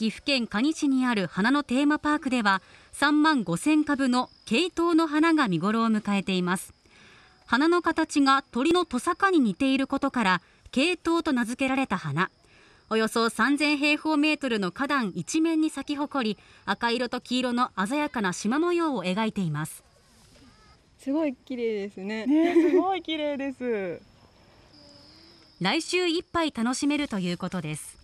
岐阜県可児市にある花のテーマパークでは3万5000株のケイトウの花が見頃を迎えています花の形が鳥のトサカに似ていることからケイトウと名付けられた花およそ3000平方メートルの花壇一面に咲き誇り赤色と黄色の鮮やかな縞模様を描いていますすごい綺麗ですねねすごい綺麗です来週いっぱい楽しめるということです